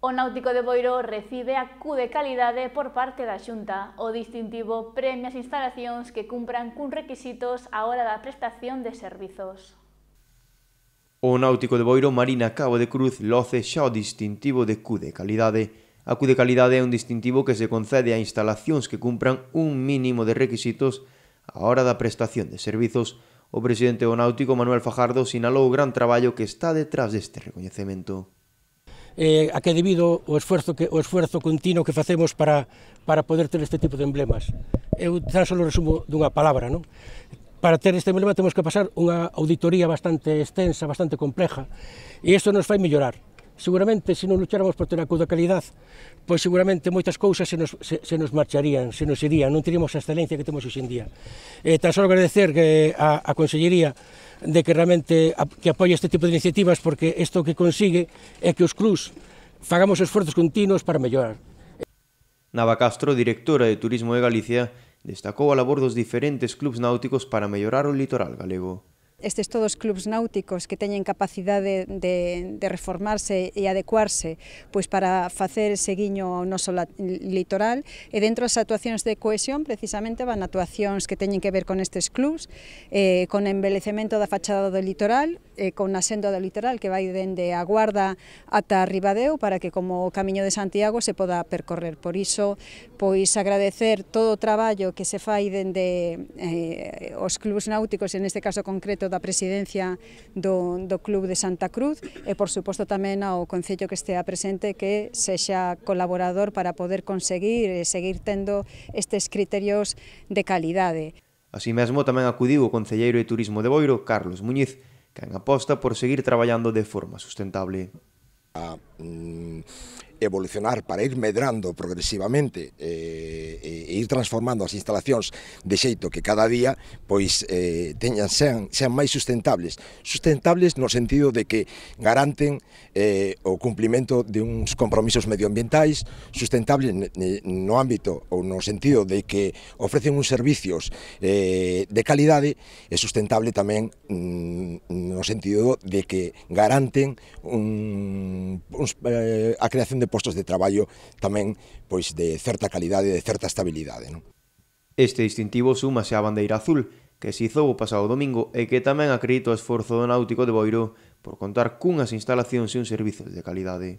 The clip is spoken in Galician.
O Náutico de Boiro recibe a Q de calidade por parte da Xunta. O distintivo premia as instalacións que cumpran cun requisitos á hora da prestación de servizos. O Náutico de Boiro Marina Cabo de Cruz loce xa o distintivo de Q de calidade. A Q de calidade é un distintivo que se concede a instalacións que cumpran un mínimo de requisitos á hora da prestación de servizos. O presidente do Náutico Manuel Fajardo sinalou o gran traballo que está detrás deste recoñecemento eh, a que debido o esforzo que o esforzo continuo que facemos para para poder ter este tipo de emblemas. Eu tan só resumo dunha palabra, non? para ter este emblema temos que pasar unha auditoría bastante extensa, bastante compleja, e isto nos fai mellorar seguramente se non lucháramos por ter a cuda calidad, pois seguramente moitas cousas se nos, se, se nos marcharían, se nos irían, non teríamos a excelencia que temos hoxe en día. Eh, tan só agradecer que a, a Consellería de que realmente a, que apoia este tipo de iniciativas porque isto que consigue é que os clubs fagamos esforzos continuos para mellorar. Nava Castro, directora de Turismo de Galicia, destacou a labor dos diferentes clubs náuticos para mellorar o litoral galego estes todos clubs náuticos que teñen capacidade de, de reformarse e adecuarse pois para facer ese guiño ao noso litoral e dentro das actuacións de cohesión precisamente van actuacións que teñen que ver con estes clubs eh, con embelecemento da fachada do litoral eh, con a senda do litoral que vai dende a Guarda ata Ribadeo para que como o Camiño de Santiago se poda percorrer por iso pois agradecer todo o traballo que se fai dende eh, os clubs náuticos en este caso concreto da presidencia do, do Club de Santa Cruz e, por suposto, tamén ao Concello que estea presente que sexa colaborador para poder conseguir e seguir tendo estes criterios de calidade. Así mesmo tamén acudiu o Concelleiro de Turismo de Boiro, Carlos Muñiz, que en aposta por seguir traballando de forma sustentable. A mm, evolucionar para ir medrando progresivamente eh, e ir transformando as instalacións de xeito que cada día pois eh, teñan sean, sean máis sustentables. Sustentables no sentido de que garanten eh, o cumplimento de uns compromisos medioambientais, sustentables no ámbito ou no sentido de que ofrecen uns servicios eh, de calidade e sustentable tamén mm, no sentido de que garanten un, uns, eh, a creación de postos de traballo tamén pois de certa calidade, de certa estabilidade visibilidade. Non? Este distintivo súmase á bandeira azul, que se izou o pasado domingo e que tamén acredita o esforzo do náutico de Boiro por contar cunhas instalacións e uns servizos de calidade.